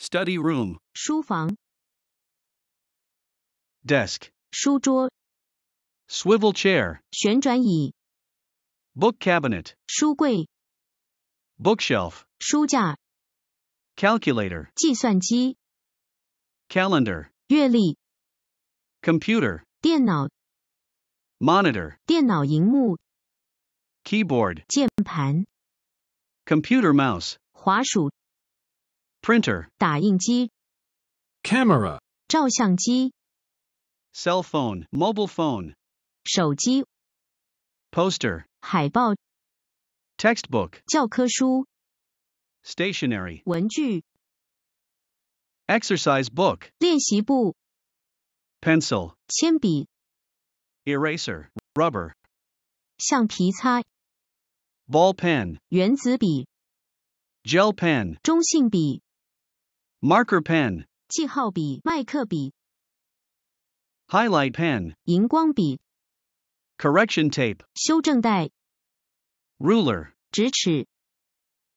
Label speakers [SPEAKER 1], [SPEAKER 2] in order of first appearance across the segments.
[SPEAKER 1] study room 书房 desk 书桌 swivel chair 旋转椅 book cabinet 书柜 bookshelf 书架 calculator 计算机 calendar 月历 computer 电脑 monitor 电脑荧幕 keyboard 键盘 computer mouse 滑鼠 printer, 打印机、camera, 照相机、cell phone, mobile phone, 手机、poster, 海报、textbook, 教科书、stationery, 文具、exercise book, 练习簿、pencil, 铅笔、eraser, rubber, 橡皮擦、ball pen, 原子笔、gel pen, 中性笔、marker pen highlight pen correction tape ruler. 修正带、ruler 直尺、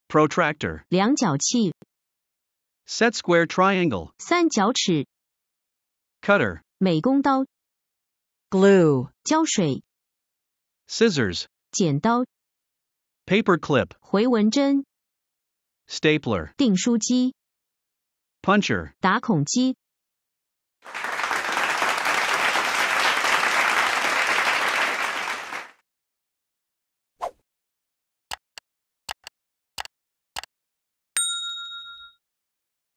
[SPEAKER 1] protractor set square triangle cutter. glue. 三角尺、cutter 美工刀、glue 胶水、scissors paper clip 回纹针、stapler 订书机。puncher 打孔机